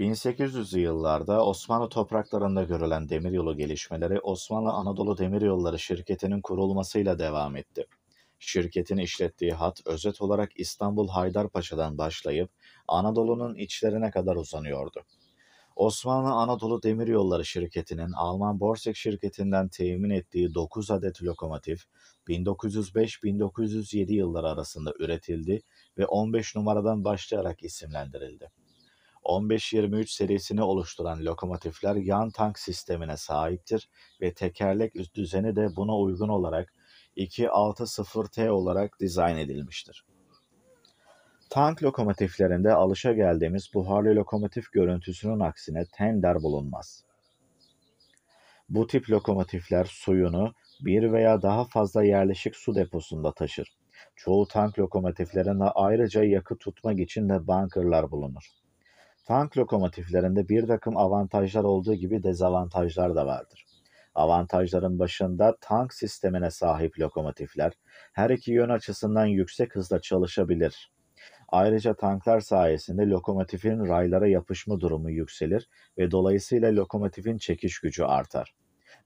1800'lü yıllarda Osmanlı topraklarında görülen demiryolu gelişmeleri Osmanlı Anadolu Demiryolları şirketinin kurulmasıyla devam etti. Şirketin işlettiği hat özet olarak İstanbul Haydarpaşa'dan başlayıp Anadolu'nun içlerine kadar uzanıyordu. Osmanlı Anadolu Demiryolları şirketinin Alman Borsek şirketinden temin ettiği 9 adet lokomotif 1905-1907 yılları arasında üretildi ve 15 numaradan başlayarak isimlendirildi. 15-23 serisini oluşturan lokomotifler yan tank sistemine sahiptir ve tekerlek üst düzeni de buna uygun olarak 260T olarak dizayn edilmiştir. Tank lokomotiflerinde alışa geldiğimiz buharlı lokomotif görüntüsünün aksine tender bulunmaz. Bu tip lokomotifler suyunu bir veya daha fazla yerleşik su deposunda taşır. Çoğu tank lokomotiflerinde ayrıca yakıt tutmak için de bankırlar bulunur. Tank lokomotiflerinde bir takım avantajlar olduğu gibi dezavantajlar da vardır. Avantajların başında tank sistemine sahip lokomotifler her iki yön açısından yüksek hızla çalışabilir. Ayrıca tanklar sayesinde lokomotifin raylara yapışma durumu yükselir ve dolayısıyla lokomotifin çekiş gücü artar.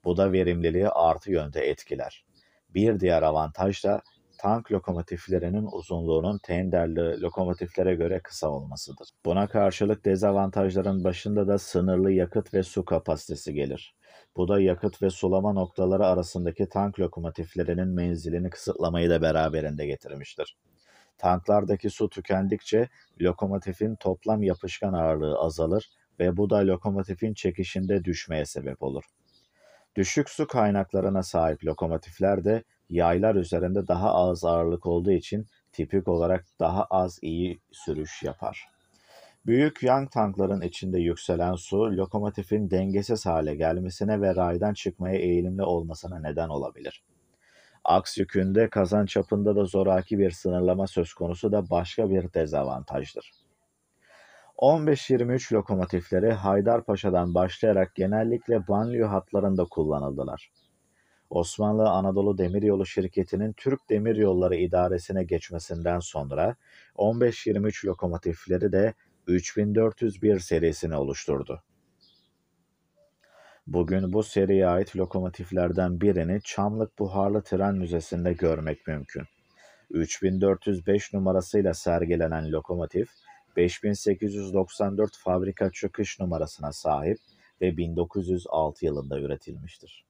Bu da verimliliği artı yönde etkiler. Bir diğer avantaj da tank lokomotiflerinin uzunluğunun tenderli lokomotiflere göre kısa olmasıdır. Buna karşılık dezavantajların başında da sınırlı yakıt ve su kapasitesi gelir. Bu da yakıt ve sulama noktaları arasındaki tank lokomotiflerinin menzilini kısıtlamayı da beraberinde getirmiştir. Tanklardaki su tükendikçe lokomotifin toplam yapışkan ağırlığı azalır ve bu da lokomotifin çekişinde düşmeye sebep olur. Düşük su kaynaklarına sahip lokomotifler de Yaylar üzerinde daha az ağırlık olduğu için tipik olarak daha az iyi sürüş yapar. Büyük yan tankların içinde yükselen su lokomotifin dengesiz hale gelmesine ve raydan çıkmaya eğilimli olmasına neden olabilir. Aks yükünde kazan çapında da zoraki bir sınırlama söz konusu da başka bir dezavantajdır. 15-23 lokomotifleri Haydarpaşa'dan başlayarak genellikle banliyö hatlarında kullanıldılar. Osmanlı Anadolu Demiryolu Şirketi'nin Türk Demiryolları İdaresi'ne geçmesinden sonra 1523 lokomotifleri de 3401 serisini oluşturdu. Bugün bu seriye ait lokomotiflerden birini Çamlık Buharlı Tren Müzesi'nde görmek mümkün. 3405 numarasıyla sergilenen lokomotif 5894 fabrika çıkış numarasına sahip ve 1906 yılında üretilmiştir.